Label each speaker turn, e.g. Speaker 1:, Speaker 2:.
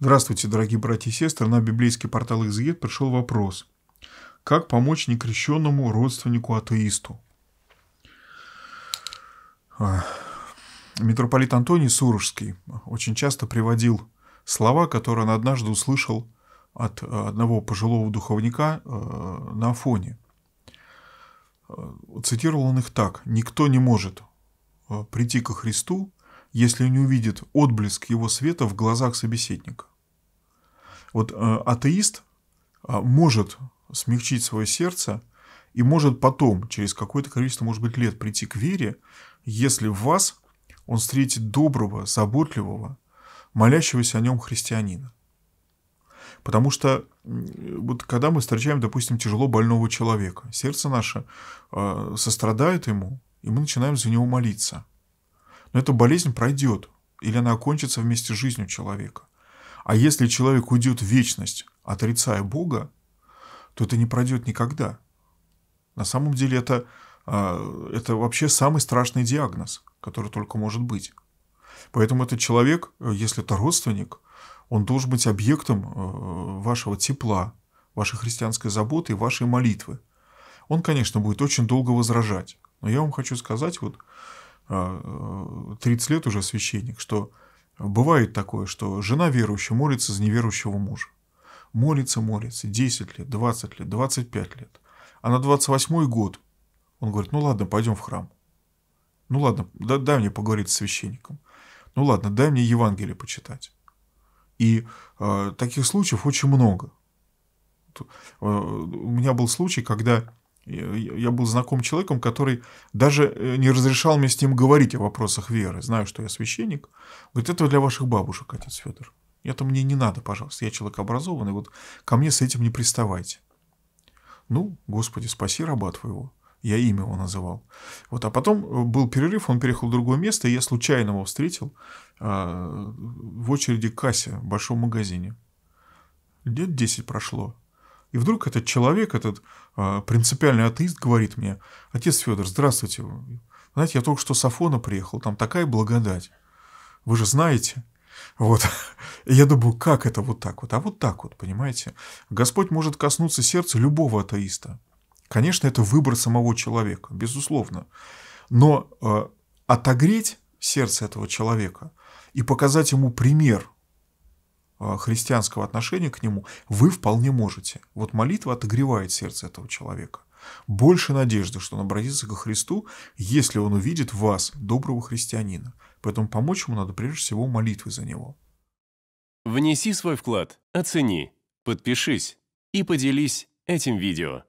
Speaker 1: Здравствуйте, дорогие братья и сестры. На библейский портал «Экзегет» пришел вопрос. Как помочь некрещенному родственнику-атеисту? А, митрополит Антоний Сурожский очень часто приводил слова, которые он однажды услышал от э, одного пожилого духовника э, на фоне. Э, цитировал он их так. «Никто не может прийти ко Христу, если не увидит отблеск его света в глазах собеседника. Вот э, атеист э, может смягчить свое сердце и может потом, через какое-то количество, может быть, лет прийти к вере, если в вас он встретит доброго, заботливого, молящегося о нем христианина. Потому что вот когда мы встречаем, допустим, тяжело больного человека, сердце наше э, сострадает ему, и мы начинаем за него молиться. Но эта болезнь пройдет, или она окончится вместе с жизнью человека. А если человек уйдет в вечность, отрицая Бога, то это не пройдет никогда. На самом деле это, а, это вообще самый страшный диагноз, который только может быть. Поэтому этот человек, если это родственник, он должен быть объектом э, вашего тепла, вашей христианской заботы и вашей молитвы. Он, конечно, будет очень долго возражать. Но я вам хочу сказать, вот 30 э, лет уже священник, что бывает такое, что жена верующая молится за неверующего мужа. Молится, молится, 10 лет, 20 лет, 25 лет. А на 28 год он говорит, ну ладно, пойдем в храм. Ну ладно, да, дай мне поговорить с священником. Ну ладно, дай мне Евангелие почитать. И э, таких случаев очень много. Э, у меня был случай, когда я был знаком человеком, который даже э, не разрешал мне с ним говорить о вопросах веры. Знаю, что я священник. Говорит, это для ваших бабушек, отец Федор. Это мне не надо, пожалуйста. Я человек образованный, вот ко мне с этим не приставайте. Ну, Господи, спаси раба твоего. Я имя его называл. Вот, а потом э, был перерыв, он переехал в другое место, и я случайно его встретил э, в очереди к кассе в большом магазине. Лет 10 прошло. И вдруг этот человек, этот э, принципиальный атеист говорит мне, отец Федор, здравствуйте. Знаете, я только что с Афона приехал, там такая благодать. Вы же знаете. Вот. Я думаю, как это вот так вот? А вот так вот, понимаете? Господь может коснуться сердца любого атеиста. Конечно, это выбор самого человека, безусловно. Но э, отогреть сердце этого человека и показать ему пример – а, христианского отношения к нему, вы вполне можете. Вот молитва отогревает сердце этого человека. Больше надежды, что он обратится ко Христу, если он увидит вас, доброго христианина. Поэтому помочь ему надо прежде всего молитвы за него. Внеси свой вклад, оцени, подпишись и поделись этим видео.